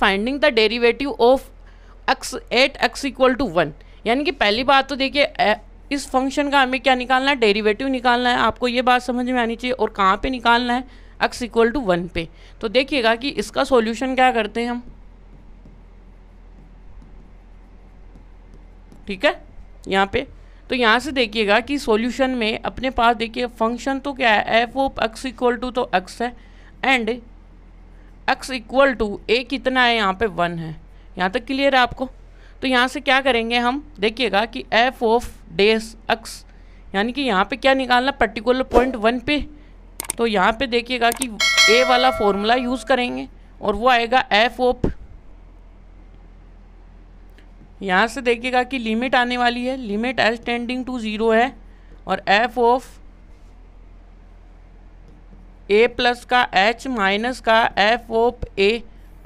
finding the derivative of X at X equal to one यानी कि पहली बात तो देखिए इस फंक्शन का हमें क्या निकालना है डेरिवेटिव निकालना है आपको ये बात समझ में आनी चाहिए और कहाँ पे निकालना है एक्स इक्वल टू वन पे तो देखिएगा कि इसका सॉल्यूशन क्या करते हैं हम ठीक है यहाँ पे तो यहाँ से देखिएगा कि सॉल्यूशन में अपने पास देखिए फंक्शन तो क्या है F of X equal to तो एक्स है and X equal to A कितना है यहाँ पे वन है यहाँ तक क्लियर है आपको तो यहाँ से क्या करेंगे हम देखिएगा कि एफ ऑफ डेस एक्स यानी कि यहाँ पे क्या निकालना पर्टिकुलर पॉइंट वन पे तो यहाँ पे देखिएगा कि ए वाला फॉर्मूला यूज़ करेंगे और वो आएगा एफ ऑफ यहाँ से देखिएगा कि लिमिट आने वाली है limit as tending to zero है और एफ ऑफ ए प्लस का एच माइनस का एफ ओप ए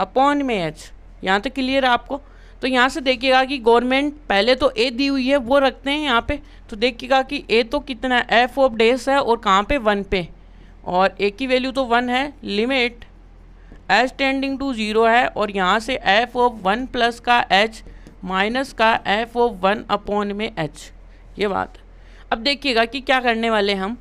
अपॉन में एच यहाँ तक तो क्लियर है आपको तो यहाँ से देखिएगा कि गवर्नमेंट पहले तो ए दी हुई है वो रखते हैं यहाँ पे तो देखिएगा कि ए तो कितना है एफ ओप डेस है और कहाँ पे वन पे और ए की वैल्यू तो वन है limit H tending to zero है और यहाँ से एफ ओप वन प्लस का एच माइनस का एफ ओप वन अपॉन में एच ये बात अब देखिएगा कि क्या करने वाले हम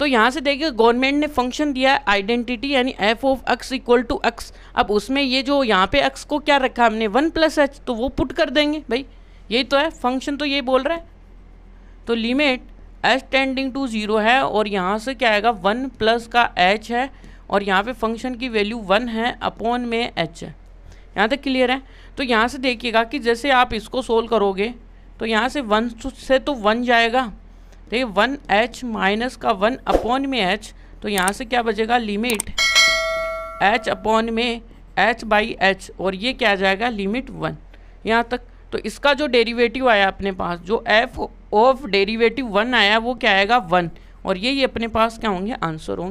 तो यहाँ से देखिए गवर्नमेंट ने फंक्शन दिया है आइडेंटिटी यानी F of X equal to X अब उसमें ये जो यहाँ पे एक्स को क्या रखा हमने वन प्लस एच तो वो पुट कर देंगे भाई यही तो है फंक्शन तो ये बोल रहा है तो limit H tending to zero है और यहाँ से क्या आएगा वन प्लस का एच है और यहाँ पे फंक्शन की वैल्यू वन है अपॉन में एच है यहाँ तक क्लियर है तो यहाँ से देखिएगा कि जैसे आप इसको सोल्व करोगे तो यहाँ से वन से तो वन जाएगा देखिए तो वन एच माइनस का वन अपॉन में एच तो यहाँ से क्या बचेगा लिमिट एच अपॉन में एच बाई एच और ये क्या जाएगा लिमिट वन यहाँ तक तो इसका जो डेरिवेटिव आया अपने पास जो एफ ऑफ डेरिवेटिव वन आया वो क्या आएगा वन और यही ये अपने पास क्या होंगे आंसर होंगे